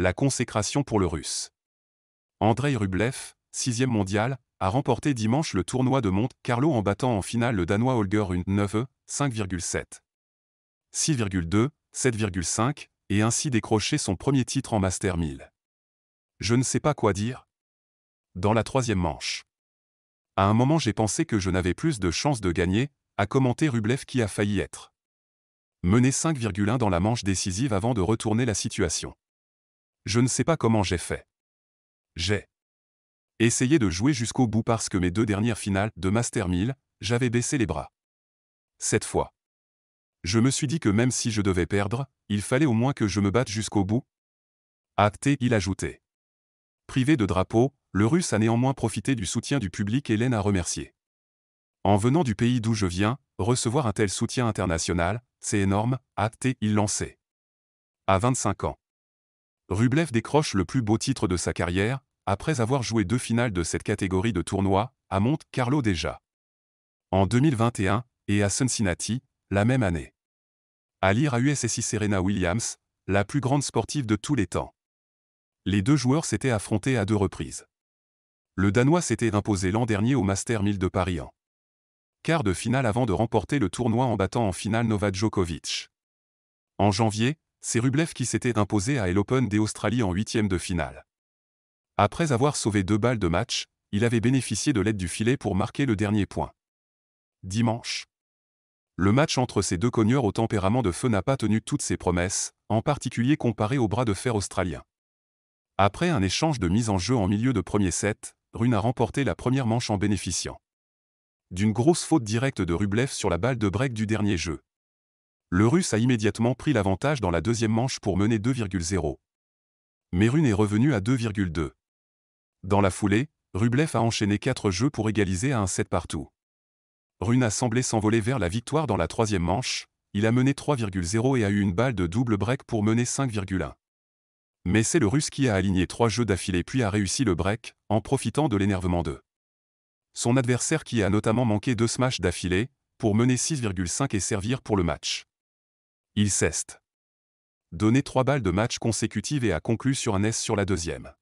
la consécration pour le russe. Andrei Rublev, 6 mondial, a remporté dimanche le tournoi de Monte Carlo en battant en finale le Danois Holger Rune 9 5,7. 6,2, 7,5, et ainsi décroché son premier titre en Master 1000. Je ne sais pas quoi dire. Dans la troisième manche. À un moment j'ai pensé que je n'avais plus de chance de gagner, a commenté Rublev qui a failli être. Mené 5,1 dans la manche décisive avant de retourner la situation. Je ne sais pas comment j'ai fait. J'ai essayé de jouer jusqu'au bout parce que mes deux dernières finales de Master 1000, j'avais baissé les bras. Cette fois. Je me suis dit que même si je devais perdre, il fallait au moins que je me batte jusqu'au bout. Acté, il ajoutait. Privé de drapeau, le Russe a néanmoins profité du soutien du public Hélène a remercié. En venant du pays d'où je viens, recevoir un tel soutien international, c'est énorme, acté, il lançait. À 25 ans. Rublev décroche le plus beau titre de sa carrière, après avoir joué deux finales de cette catégorie de tournoi, à Monte Carlo déjà. En 2021, et à Cincinnati, la même année. À lire à USSI Serena Williams, la plus grande sportive de tous les temps. Les deux joueurs s'étaient affrontés à deux reprises. Le Danois s'était imposé l'an dernier au Master 1000 de Paris en quart de finale avant de remporter le tournoi en battant en finale Novak Djokovic. En janvier, c'est Rublev qui s'était imposé à l'Open des Australie en huitième de finale. Après avoir sauvé deux balles de match, il avait bénéficié de l'aide du filet pour marquer le dernier point. Dimanche. Le match entre ces deux cogneurs au tempérament de feu n'a pas tenu toutes ses promesses, en particulier comparé au bras de fer australien. Après un échange de mise en jeu en milieu de premier set, Rune a remporté la première manche en bénéficiant d'une grosse faute directe de Rublev sur la balle de break du dernier jeu. Le Russe a immédiatement pris l'avantage dans la deuxième manche pour mener 2,0. Mais Rune est revenu à 2,2. Dans la foulée, Rublev a enchaîné 4 jeux pour égaliser à un 7 partout. Rune a semblé s'envoler vers la victoire dans la troisième manche, il a mené 3,0 et a eu une balle de double break pour mener 5,1. Mais c'est le Russe qui a aligné 3 jeux d'affilée puis a réussi le break, en profitant de l'énervement de son adversaire qui a notamment manqué deux smashs d'affilée, pour mener 6,5 et servir pour le match. Il ceste. Donné trois balles de match consécutives et a conclu sur un S sur la deuxième.